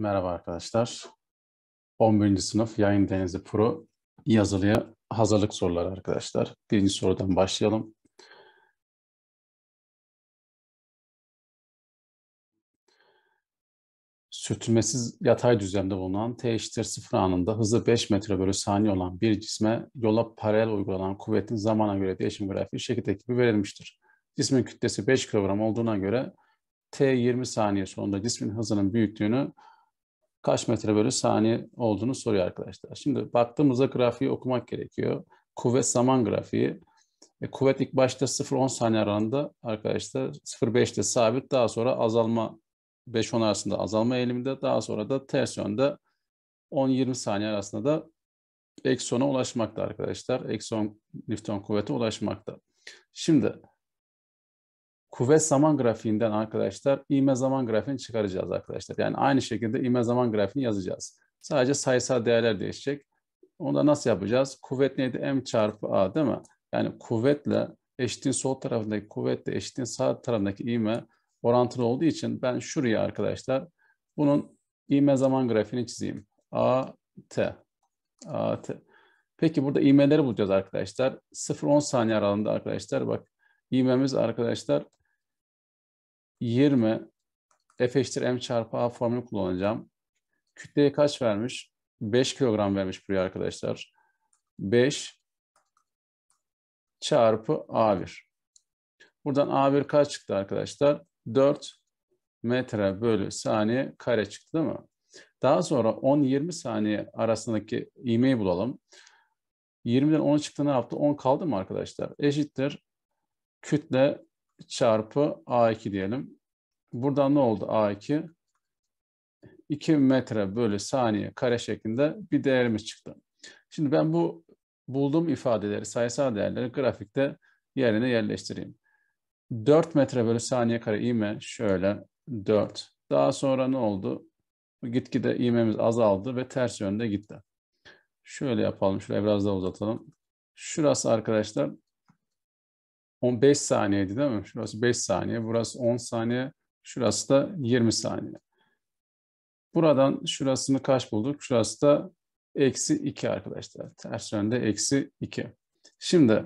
Merhaba arkadaşlar. 11. sınıf Yayın Denizi Pro yazılıya hazırlık soruları arkadaşlar. Birinci sorudan başlayalım. Sürtünmesiz yatay düzlemde bulunan t eşittir 0 anında hızı 5 metre bölü saniye olan bir cisme yola paralel uygulanan kuvvetin zamana göre değişim grafiği şekildeki gibi verilmiştir. Cismin kütlesi 5 kilogram olduğuna göre t 20 saniye sonunda cismin hızının büyüklüğünü kaç metre bölü saniye olduğunu soruyor arkadaşlar. Şimdi baktığımızda grafiği okumak gerekiyor. Kuvvet zaman grafiği. E, kuvvet ilk başta 0-10 saniye aralığında arkadaşlar 0-5'te sabit daha sonra azalma 5-10 arasında azalma eğiliminde daha sonra da ters yönde 10-20 saniye arasında da eksona ulaşmakta arkadaşlar. Ekson Newton kuvvete ulaşmakta. Şimdi kuvvet zaman grafiğinden arkadaşlar ivme zaman grafiğini çıkaracağız arkadaşlar. Yani aynı şekilde ivme zaman grafiğini yazacağız. Sadece sayısal değerler değişecek. Onu da nasıl yapacağız? Kuvvet neydi? M çarpı A değil mi? Yani kuvvetle eşitin sol tarafındaki kuvvetle eşitin sağ tarafındaki ivme orantılı olduğu için ben şuraya arkadaşlar bunun ivme zaman grafiğini çizeyim. A, T. A, T. Peki burada ivmeleri bulacağız arkadaşlar. 0-10 saniye aralığında arkadaşlar bak ivmemiz arkadaşlar 20 F eşittir M çarpı A formülü kullanacağım. Kütleye kaç vermiş? 5 kilogram vermiş buraya arkadaşlar. 5 çarpı A1. Buradan A1 kaç çıktı arkadaşlar? 4 metre bölü saniye kare çıktı değil mi? Daha sonra 10-20 saniye arasındaki ivmeyi bulalım. 20'den 10 çıktı ne yaptı? 10 kaldı mı arkadaşlar? Eşittir. Kütle çarpı A2 diyelim. Burada ne oldu A2? 2 metre bölü saniye kare şeklinde bir değerimiz çıktı. Şimdi ben bu bulduğum ifadeleri, sayısal değerleri grafikte yerine yerleştireyim. 4 metre bölü saniye kare ivme şöyle 4. Daha sonra ne oldu? Gitgide ivmemiz azaldı ve ters yönde gitti. Şöyle yapalım. Şurayı biraz daha uzatalım. Şurası arkadaşlar 15 saniyeydi değil mi? Şurası 5 saniye, burası 10 saniye, şurası da 20 saniye. Buradan şurasını kaç bulduk? Şurası da eksi 2 arkadaşlar. Ters yönde eksi 2. Şimdi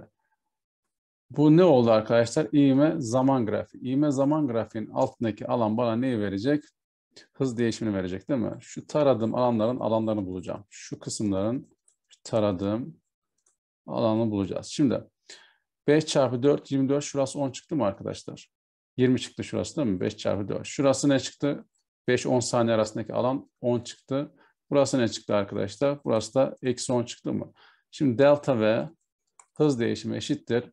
bu ne oldu arkadaşlar? İğme zaman grafiği. İğme zaman grafiğinin altındaki alan bana neyi verecek? Hız değişimini verecek değil mi? Şu taradığım alanların alanlarını bulacağım. Şu kısımların taradığım alanı bulacağız. Şimdi 5 çarpı 4 24 şurası 10 çıktı mı arkadaşlar? 20 çıktı şurası değil mi? 5 çarpı 4. Şurası ne çıktı? 5-10 saniye arasındaki alan 10 çıktı. Burası ne çıktı arkadaşlar? Burası da eksi 10 çıktı mı? Şimdi delta V hız değişimi eşittir.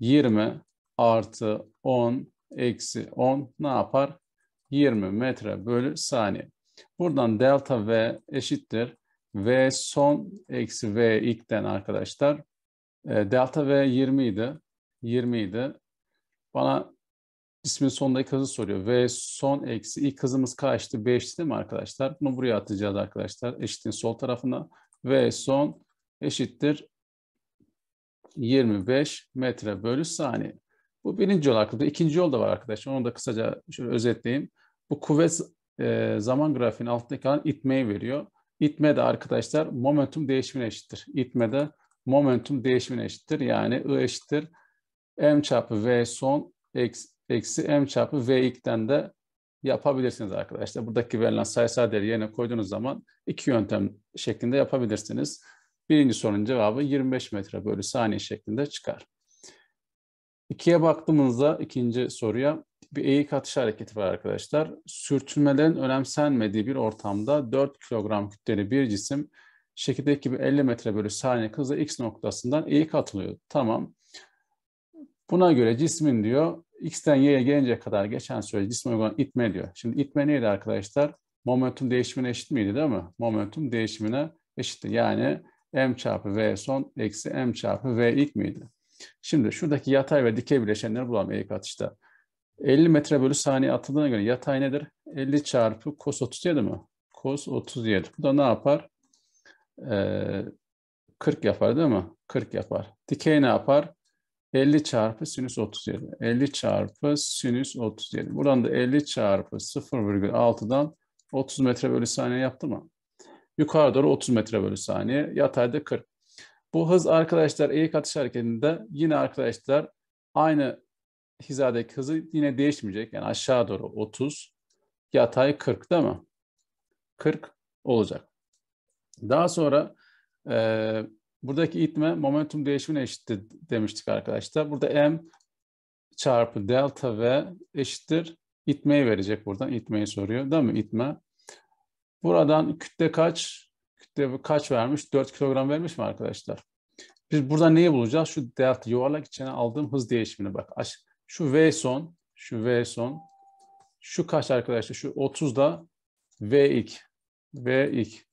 20 artı 10 eksi 10 ne yapar? 20 metre bölü saniye. Buradan delta V eşittir. V son eksi V ilkten arkadaşlar e, Delta V 20 idi. 20 idi. Bana ismin ilk hızı soruyor. V son eksi ilk hızımız kaçtı? 5'ti değil mi arkadaşlar? Bunu buraya atacağız arkadaşlar. Eşitliğin sol tarafına. V son eşittir 25 metre bölü saniye. Bu birinci yol hakkında. İkinci yol da var arkadaşlar. Onu da kısaca şöyle özetleyeyim. Bu kuvvet e, zaman grafiğinin altındaki alan itmeyi veriyor. İtme de arkadaşlar momentum değişimine eşittir. İtme de momentum değişimine eşittir. Yani I eşittir m çarpı v son eksi, m çarpı v ilkten de yapabilirsiniz arkadaşlar. Buradaki verilen sayısal değeri yerine koyduğunuz zaman iki yöntem şeklinde yapabilirsiniz. Birinci sorunun cevabı 25 metre bölü saniye şeklinde çıkar. İkiye baktığımızda ikinci soruya bir eğik atış hareketi var arkadaşlar. sürtünmeden önemsenmediği bir ortamda 4 kilogram kütleli bir cisim şekildeki gibi 50 metre bölü saniye hızla x noktasından eğik atılıyor. Tamam. Buna göre cismin diyor x'ten y'ye gelince kadar geçen süre cisme uygulanan itme diyor. Şimdi itme neydi arkadaşlar? Momentum değişimine eşit miydi değil mi? Momentum değişimine eşitti. Yani m çarpı v son eksi m çarpı v ilk miydi? Şimdi şuradaki yatay ve dikey bileşenleri bulalım eğik atışta. 50 metre bölü saniye atıldığına göre yatay nedir? 50 çarpı cos 37 mi? Cos 37. Bu da ne yapar? 40 yapar değil mi? 40 yapar. Dikey ne yapar? 50 çarpı sinüs 37. 50 çarpı sinüs 37. Buradan da 50 çarpı 0,6'dan 30 metre bölü saniye yaptı mı? Yukarı doğru 30 metre bölü saniye. Yatayda 40. Bu hız arkadaşlar eğik atış hareketinde yine arkadaşlar aynı hizadaki hızı yine değişmeyecek. Yani aşağı doğru 30, yatay 40 değil mi? 40 olacak. Daha sonra e, buradaki itme momentum değişimine eşittir demiştik arkadaşlar. Burada m çarpı delta v eşittir. itmeyi verecek buradan. itmeyi soruyor. Değil mi? İtme. Buradan kütle kaç? Kütle kaç vermiş? 4 kilogram vermiş mi arkadaşlar? Biz burada neyi bulacağız? Şu delta yuvarlak içine aldığım hız değişimini bak. Şu v son, şu v son. Şu kaç arkadaşlar? Şu 30 da v ilk. V ilk.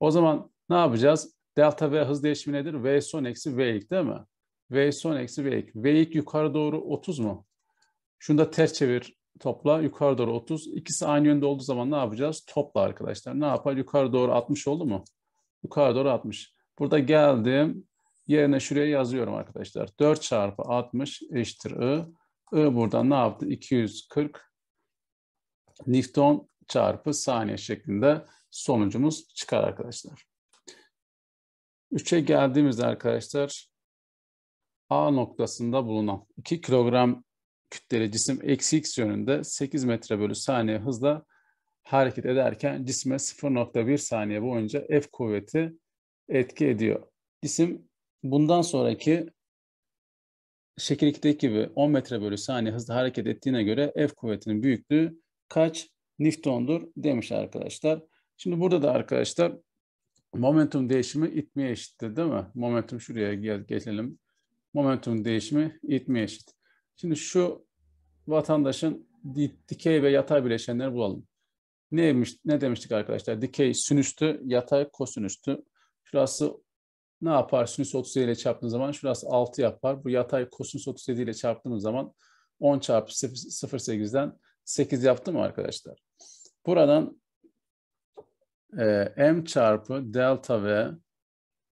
O zaman ne yapacağız? Delta V hız değişimi nedir? V son eksi V ilk değil mi? V son eksi V ilk. V ilk yukarı doğru 30 mu? Şunu da ters çevir topla. Yukarı doğru 30. İkisi aynı yönde olduğu zaman ne yapacağız? Topla arkadaşlar. Ne yapar? Yukarı doğru 60 oldu mu? Yukarı doğru 60. Burada geldim. Yerine şuraya yazıyorum arkadaşlar. 4 çarpı 60 eşittir I. I buradan ne yaptı? 240 Newton çarpı saniye şeklinde sonucumuz çıkar arkadaşlar. 3'e geldiğimizde arkadaşlar A noktasında bulunan 2 kilogram kütleli cisim eksi x yönünde 8 metre bölü saniye hızla hareket ederken cisme 0.1 saniye boyunca F kuvveti etki ediyor. Cisim bundan sonraki şekil 2'deki gibi 10 metre bölü saniye hızla hareket ettiğine göre F kuvvetinin büyüklüğü kaç Newton'dur demiş arkadaşlar. Şimdi burada da arkadaşlar momentum değişimi itmeye eşittir değil mi? Momentum şuraya gel, gelelim. Momentum değişimi itmeye eşit. Şimdi şu vatandaşın dikey ve yatay bileşenleri bulalım. Neymiş, ne demiştik arkadaşlar? Dikey sinüstü, yatay kosinüstü. Şurası ne yapar? Sinüs 37 ile çarptığın zaman şurası 6 yapar. Bu yatay kosinüs 37 ile çarptığın zaman 10 çarpı 0.8'den 8 yaptı mı arkadaşlar? Buradan e, m çarpı delta v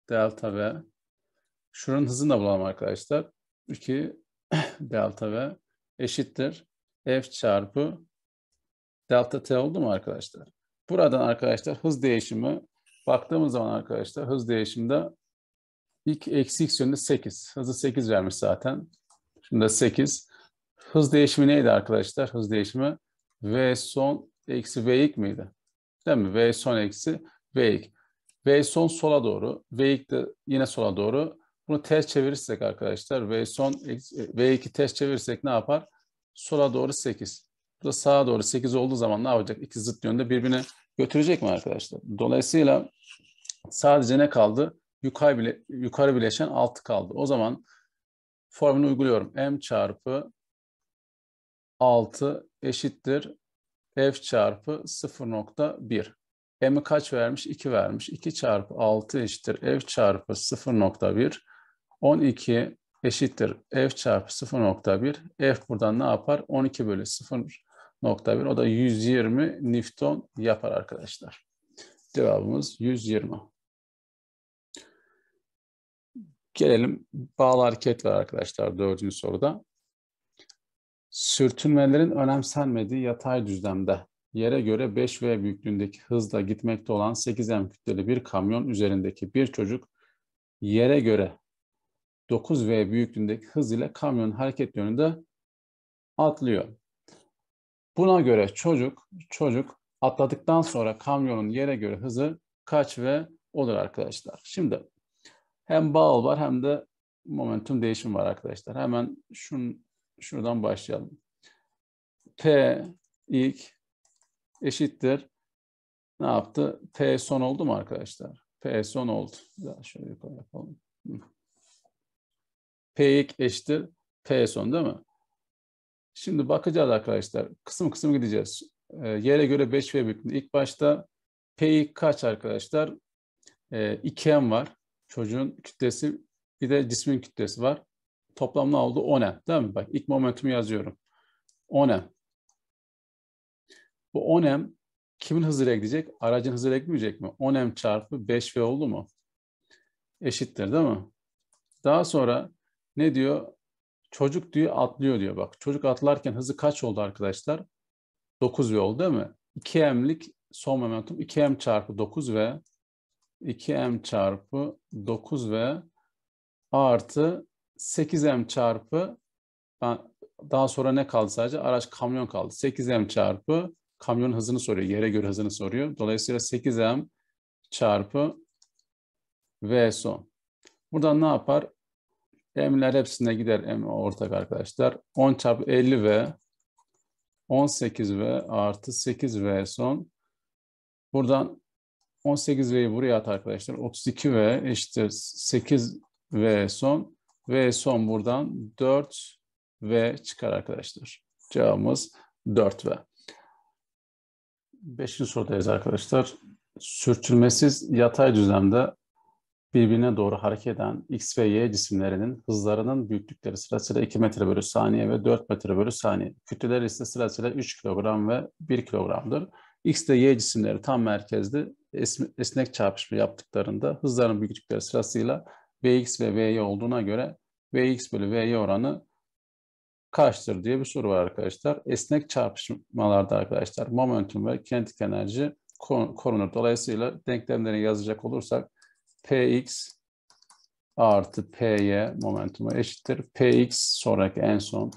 delta v şuranın hızını da bulalım arkadaşlar. 2 delta v eşittir f çarpı delta t oldu mu arkadaşlar? Buradan arkadaşlar hız değişimi baktığımız zaman arkadaşlar hız değişimde ilk eksi x yönünde 8. Hızı 8 vermiş zaten. Şimdi 8. Hız değişimi neydi arkadaşlar? Hız değişimi v son eksi v ilk miydi? Değil mi? V son eksi V ilk. V son sola doğru. V ilk de yine sola doğru. Bunu ters çevirirsek arkadaşlar V son V2 ters çevirirsek ne yapar? Sola doğru 8. Bu da sağa doğru 8 olduğu zaman ne yapacak? İki zıt yönde birbirine götürecek mi arkadaşlar? Dolayısıyla sadece ne kaldı? Yukarı, bile, yukarı bileşen 6 kaldı. O zaman formülü uyguluyorum. M çarpı 6 eşittir f çarpı 0.1. M'i kaç vermiş? 2 vermiş. 2 çarpı 6 eşittir f çarpı 0.1. 12 eşittir f çarpı 0.1. F buradan ne yapar? 12 bölü 0.1. O da 120 Newton yapar arkadaşlar. Cevabımız 120. Gelelim bağlı hareket var arkadaşlar dördüncü soruda. Sürtünmelerin önemsenmediği yatay düzlemde yere göre 5V büyüklüğündeki hızla gitmekte olan 8M kütleli bir kamyon üzerindeki bir çocuk yere göre 9V büyüklüğündeki hız ile kamyonun hareket yönünde atlıyor. Buna göre çocuk çocuk atladıktan sonra kamyonun yere göre hızı kaç v olur arkadaşlar. Şimdi hem bağıl var hem de momentum değişimi var arkadaşlar. Hemen şunun şuradan başlayalım. P ilk eşittir. Ne yaptı? P son oldu mu arkadaşlar? P son oldu. Daha şöyle yukarı yapalım. P ilk eşittir. P son değil mi? Şimdi bakacağız arkadaşlar. Kısım kısım gideceğiz. E, ee, yere göre 5 ve büyüklüğünde. İlk başta P'yi kaç arkadaşlar? E, ee, 2M var. Çocuğun kütlesi bir de cismin kütlesi var. Toplam ne oldu? 10M değil mi? Bak ilk momentumu yazıyorum. 10M. Bu 10M kimin hızıyla gidecek? Aracın hızıyla gitmeyecek mi? 10M çarpı 5V oldu mu? Eşittir değil mi? Daha sonra ne diyor? Çocuk diyor atlıyor diyor. Bak çocuk atlarken hızı kaç oldu arkadaşlar? 9V oldu değil mi? 2M'lik son momentum 2M çarpı 9V 2M çarpı 9V artı 8m çarpı daha sonra ne kaldı sadece? Araç kamyon kaldı. 8m çarpı kamyonun hızını soruyor. Yere göre hızını soruyor. Dolayısıyla 8m çarpı v son. Buradan ne yapar? M'ler hepsine gider. M ortak arkadaşlar. 10 çarpı 50 v 18 v artı 8 v son. Buradan 18 v'yi buraya at arkadaşlar. 32 v eşittir 8 v son. V son buradan 4 V çıkar arkadaşlar. Cevabımız 4 V. Beşinci sorudayız arkadaşlar. Sürtünmesiz yatay düzlemde birbirine doğru hareket eden X ve Y cisimlerinin hızlarının büyüklükleri sırasıyla 2 metre bölü saniye ve 4 metre bölü saniye. Kütleleri ise sırasıyla 3 kilogram ve 1 kilogramdır. X ile Y cisimleri tam merkezde esnek çarpışma yaptıklarında hızların büyüklükleri sırasıyla Vx ve Vy olduğuna göre Vx bölü Vy oranı kaçtır diye bir soru var arkadaşlar. Esnek çarpışmalarda arkadaşlar momentum ve kinetik enerji korunur. Dolayısıyla denklemleri yazacak olursak Px artı Py momentumu eşittir. Px sonraki en son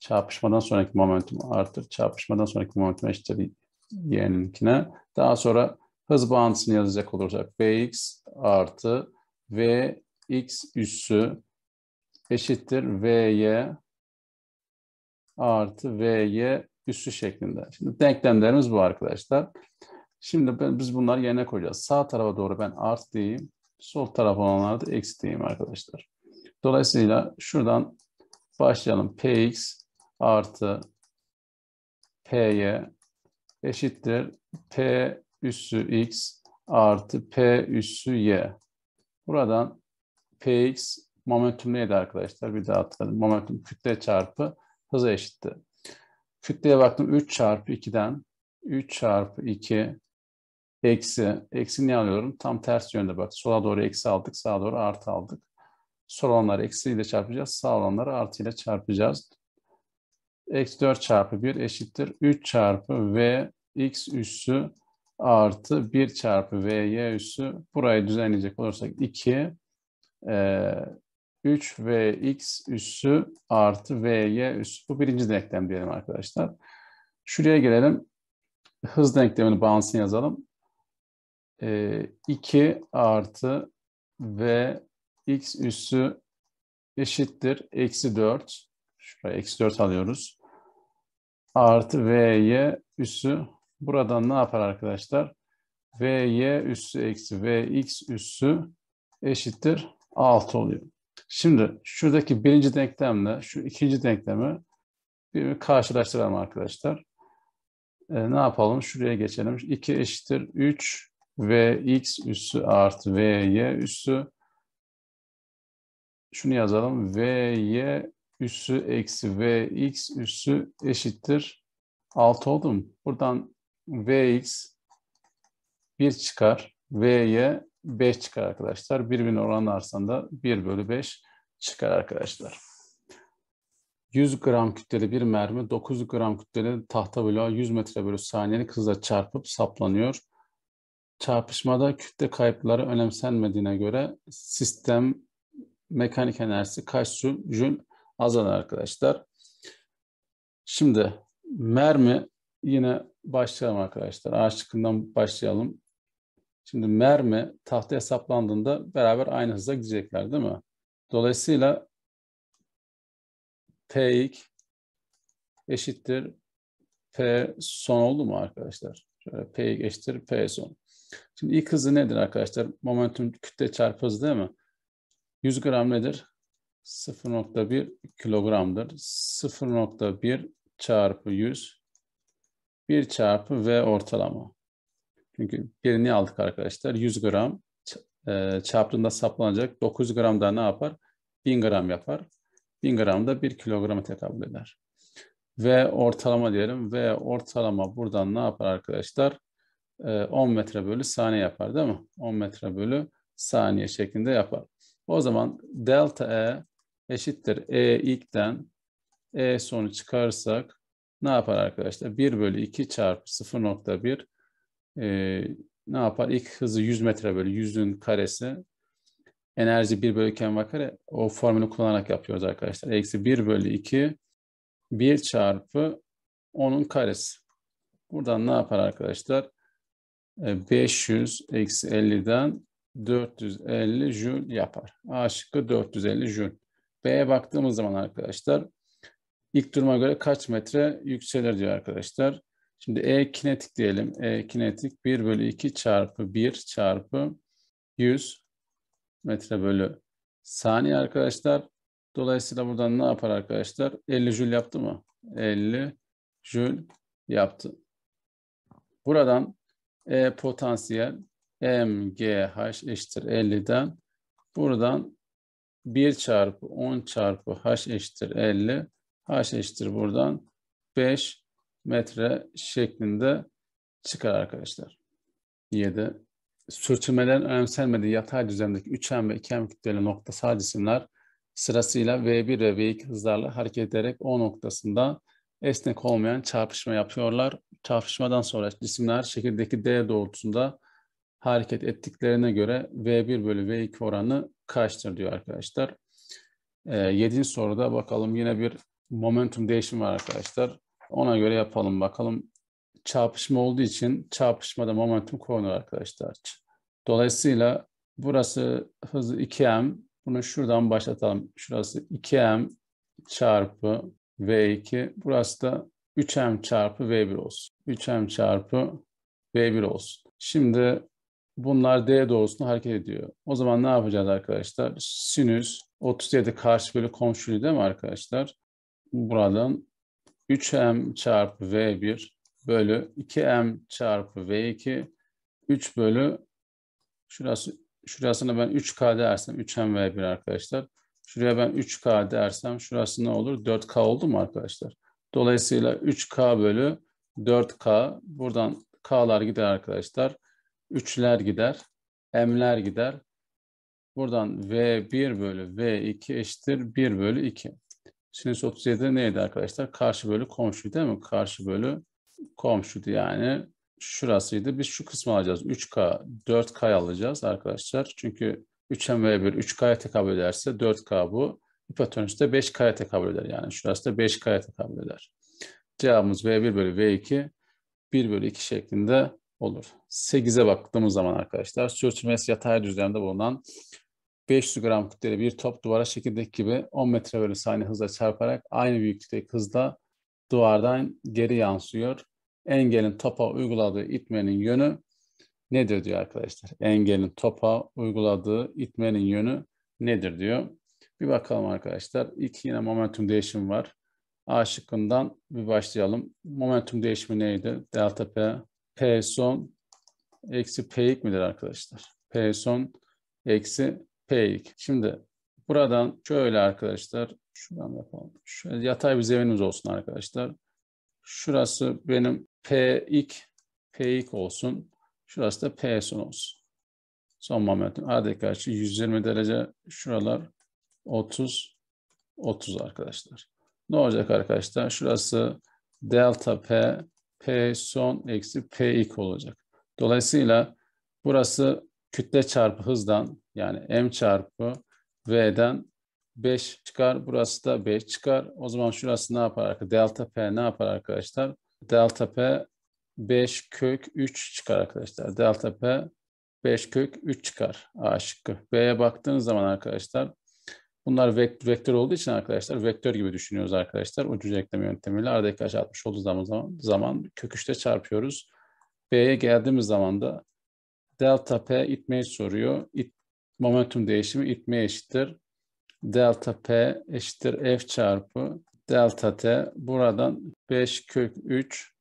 çarpışmadan sonraki momentum artır. Çarpışmadan sonraki momentum eşittir y'ninkine. Daha sonra hız bağıntısını yazacak olursak Vx artı V x üssü eşittir vy artı vy üssü şeklinde. Şimdi denklemlerimiz bu arkadaşlar. Şimdi ben, biz bunları yerine koyacağız. Sağ tarafa doğru ben artı diyeyim. Sol taraf olanlarda da eksi diyeyim arkadaşlar. Dolayısıyla şuradan başlayalım. px artı py eşittir p üssü x artı p üssü y. Buradan Px momentum neydi arkadaşlar? Bir daha hatırladım. Momentum kütle çarpı hıza eşitti. Kütleye baktım 3 çarpı 2'den 3 çarpı 2 eksi. Eksi ne alıyorum? Tam ters yönde bak. Sola doğru eksi aldık, sağa doğru artı aldık. Sol olanları eksiyle çarpacağız, sağ olanları artıyla çarpacağız. Eksi 4 çarpı 1 eşittir. 3 çarpı v x üssü artı 1 çarpı vy üssü. Burayı düzenleyecek olursak 2 3 ee, ve x üssü artı ye üssü. Bu birinci denklem diyelim arkadaşlar. Şuraya gelelim. Hız denklemini bağımsız yazalım. 2 ee, artı v x üssü eşittir. Eksi 4. Şuraya eksi 4 alıyoruz. Artı vy üssü. Buradan ne yapar arkadaşlar? vy üssü eksi x üssü eşittir 6 oluyor. Şimdi şuradaki birinci denklemle şu ikinci denklemi bir karşılaştıralım arkadaşlar. E, ne yapalım? Şuraya geçelim. 2 eşittir 3 vx üssü artı vy üssü. Şunu yazalım. vy üssü eksi vx üssü eşittir 6 oldu mu? Buradan vx 1 çıkar. vy 5 çıkar arkadaşlar. Birbirine oranlarsan da 1 bölü 5 çıkar arkadaşlar. 100 gram kütleli bir mermi 9 gram kütleli tahta bloğa 100 metre bölü saniyelik hızla çarpıp saplanıyor. Çarpışmada kütle kayıpları önemsenmediğine göre sistem mekanik enerjisi kaç jül azalır arkadaşlar. Şimdi mermi yine başlayalım arkadaşlar. Ağaç çıkından başlayalım. Şimdi mermi tahta hesaplandığında beraber aynı hıza gidecekler değil mi? Dolayısıyla P2 eşittir P son oldu mu arkadaşlar? Şöyle P eşittir P son. Şimdi ilk hızı nedir arkadaşlar? Momentum kütle çarpı hızı değil mi? 100 gram nedir? 0.1 kilogramdır. 0.1 çarpı 100 1 çarpı V ortalama. Çünkü birini aldık arkadaşlar. 100 gram e, çarptığında saplanacak. 9 gram da ne yapar? 1000 gram yapar. 1000 gram da 1 kilograma tekabül eder. Ve ortalama diyelim. Ve ortalama buradan ne yapar arkadaşlar? E, 10 metre bölü saniye yapar değil mi? 10 metre bölü saniye şeklinde yapar. O zaman delta E eşittir E ilkten E sonu çıkarırsak ne yapar arkadaşlar? 1 bölü 2 çarpı 0.1 e, ne yapar? İlk hızı 100 metre böyle 100'ün karesi enerji 1 bölü kemer kare o formülü kullanarak yapıyoruz arkadaşlar. Eksi 1 bölü 2 1 çarpı 10'un karesi. Buradan ne yapar arkadaşlar? 500 ee, eksi 50'den 450 jül yapar. A şıkkı 450 jül. B'ye baktığımız zaman arkadaşlar ilk duruma göre kaç metre yükselir diyor arkadaşlar. Şimdi E kinetik diyelim. E kinetik 1 bölü 2 çarpı 1 çarpı 100 metre bölü saniye arkadaşlar. Dolayısıyla buradan ne yapar arkadaşlar? 50 jül yaptı mı? 50 jül yaptı. Buradan E potansiyel MGH eşittir 50'den. Buradan 1 çarpı 10 çarpı H eşittir 50. H eşittir buradan 5 metre şeklinde çıkar arkadaşlar. 7. Sürtünmelerin önemsenmediği yatay düzlemdeki 3M ve 2M kütleli noktasal cisimler sırasıyla V1 ve V2 hızlarla hareket ederek O noktasında esnek olmayan çarpışma yapıyorlar. Çarpışmadan sonra cisimler şekildeki D doğrultusunda hareket ettiklerine göre V1 bölü V2 oranı kaçtır diyor arkadaşlar. E, soruda bakalım yine bir momentum değişimi var arkadaşlar. Ona göre yapalım bakalım. Çarpışma olduğu için çarpışmada momentum korunur arkadaşlar. Dolayısıyla burası hızı 2m. Bunu şuradan başlatalım. Şurası 2m çarpı v2. Burası da 3m çarpı v1 olsun. 3m çarpı v1 olsun. Şimdi bunlar d doğrusunda hareket ediyor. O zaman ne yapacağız arkadaşlar? Sinüs 37 karşı bölü komşulu değil mi arkadaşlar? Buradan 3m çarpı v1 bölü 2m çarpı v2 3 bölü şurası şurasına ben 3k dersem 3m v1 arkadaşlar. Şuraya ben 3k dersem şurası ne olur? 4k oldu mu arkadaşlar? Dolayısıyla 3k bölü 4k buradan k'lar gider arkadaşlar. 3'ler gider. M'ler gider. Buradan V1 bölü V2 eşittir 1 bölü 2. Sinüs 37 neydi arkadaşlar? Karşı bölü komşu değil mi? Karşı bölü komşuydu yani. Şurasıydı. Biz şu kısmı alacağız. 3K, 4K alacağız arkadaşlar. Çünkü 3M ve 1 3K'ya tekabül ederse 4K bu. Hipotenüs de 5K'ya tekabül eder. Yani şurası da 5K'ya tekabül eder. Cevabımız V1 bölü V2 1 bölü 2 şeklinde olur. 8'e baktığımız zaman arkadaşlar sürtünmesi yatay düzlemde bulunan 500 gram kütleli bir top duvara çekirdek gibi 10 metre bölü saniye hızla çarparak aynı büyüklükteki hızda duvardan geri yansıyor. Engelin topa uyguladığı itmenin yönü nedir diyor arkadaşlar. Engelin topa uyguladığı itmenin yönü nedir diyor. Bir bakalım arkadaşlar. İlk yine momentum değişimi var. A şıkkından bir başlayalım. Momentum değişimi neydi? Delta P, P son eksi P midir arkadaşlar? P son eksi P2. Şimdi buradan şöyle arkadaşlar şuradan yapalım. Şöyle yatay bir zeminimiz olsun arkadaşlar. Şurası benim P ilk, P ilk olsun. Şurası da P son olsun. Son momentum. ADK karşı 120 derece. Şuralar 30, 30 arkadaşlar. Ne olacak arkadaşlar? Şurası delta P, P son eksi P ilk olacak. Dolayısıyla burası kütle çarpı hızdan yani m çarpı v'den 5 çıkar. Burası da 5 çıkar. O zaman şurası ne yapar arkadaşlar? Delta p ne yapar arkadaşlar? Delta p 5 kök 3 çıkar arkadaşlar. Delta p 5 kök 3 çıkar. A şıkkı. B'ye baktığınız zaman arkadaşlar bunlar vektör olduğu için arkadaşlar vektör gibi düşünüyoruz arkadaşlar. Ucuz ekleme yöntemiyle aradaki aşağı atmış olduğu zaman, zaman kök 3'te çarpıyoruz. B'ye geldiğimiz zaman da delta P itmeyi soruyor. İt, momentum değişimi itmeye eşittir. Delta P eşittir F çarpı delta T. Buradan 5 kök 3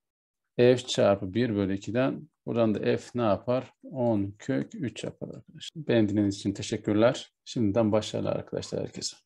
F çarpı 1 bölü 2'den buradan da F ne yapar? 10 kök 3 yapar arkadaşlar. Beni dinlediğiniz için teşekkürler. Şimdiden başarılar arkadaşlar herkese.